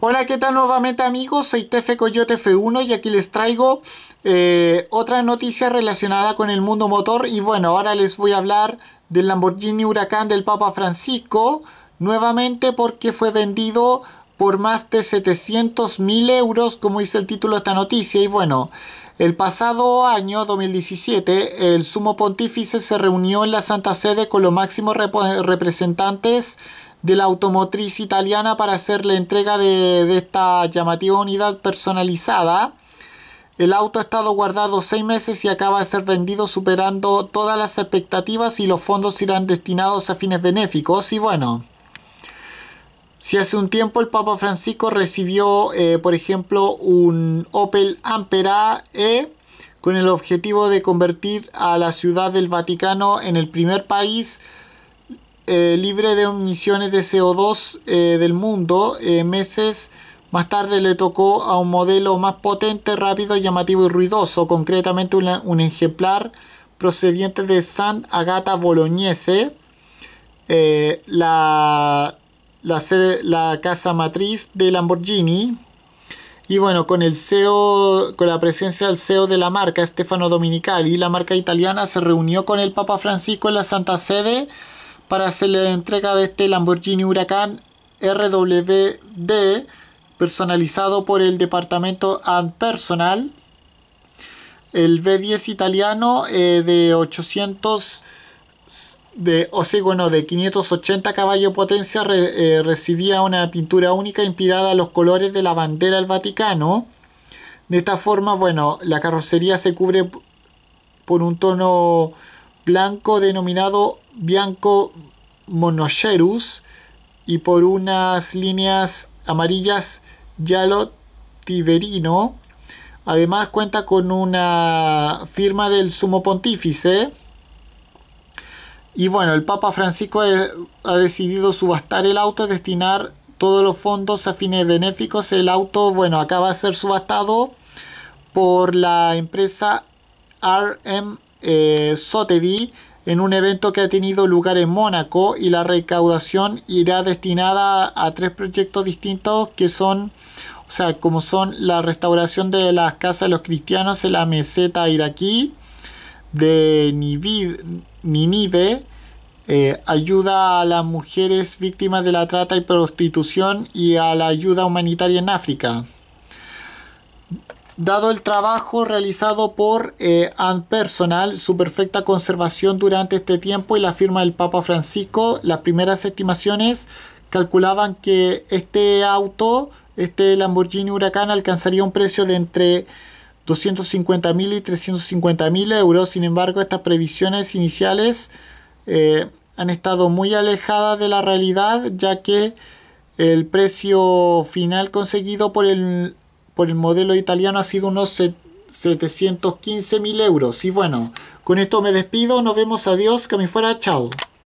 Hola, ¿qué tal nuevamente amigos? Soy Tefe Coyote F1 y aquí les traigo eh, otra noticia relacionada con el mundo motor. Y bueno, ahora les voy a hablar del Lamborghini Huracán del Papa Francisco, nuevamente porque fue vendido por más de 700 mil euros, como dice el título de esta noticia. Y bueno, el pasado año 2017, el sumo pontífice se reunió en la Santa Sede con los máximos representantes de la automotriz italiana para hacer la entrega de, esta llamativa unidad personalizada. El auto ha estado guardado seis meses y acaba de ser vendido superando todas las expectativas y los fondos irán destinados a fines benéficos. Y bueno, si hace un tiempo el Papa Francisco recibió, eh, por ejemplo, un Opel Ampera E con el objetivo de convertir a la Ciudad del Vaticano en el primer país eh, libre de emisiones de CO2 eh, del mundo. Eh, meses más tarde le tocó a un modelo más potente, rápido, llamativo y ruidoso, concretamente un ejemplar procediente de San Agata Bolognese, la, casa matriz de Lamborghini. Y bueno, con el CEO, con la presencia del CEO de la marca, Stefano Dominicali, la marca italiana se reunió con el Papa Francisco en la Santa Sede para hacer la entrega de este Lamborghini Huracán RWD personalizado por el departamento ad Personal. El v 10 italiano eh, de 800 de de 580 caballos potencia eh, recibía una pintura única inspirada a los colores de la bandera del Vaticano. De esta forma, bueno, la carrocería se cubre por un tono blanco denominado Bianco Monocherus y por unas líneas amarillas Yalo Tiberino. Además cuenta con una firma del sumo pontífice. Y bueno, el Papa Francisco ha decidido subastar el auto, destinar todos los fondos a fines benéficos. El auto, bueno, acaba de ser subastado por la empresa RM eh, Sotheby en un evento que ha tenido lugar en Mónaco y la recaudación irá destinada a tres proyectos distintos que son, o sea, como son la restauración de las casas de los cristianos en la meseta iraquí de Ninive, eh, ayuda a las mujeres víctimas de la trata y prostitución y a la ayuda humanitaria en África. Dado el trabajo realizado por eh, Personal, su perfecta conservación durante este tiempo y la firma del Papa Francisco, las primeras estimaciones calculaban que este auto, este Lamborghini Huracán, alcanzaría un precio de entre 250.000 y 350.000 euros. Sin embargo, estas previsiones iniciales eh, han estado muy alejadas de la realidad, ya que el precio final conseguido por el por el modelo italiano ha sido unos 715 mil euros. Y bueno, con esto me despido, nos vemos, adiós, que me fuera, chao.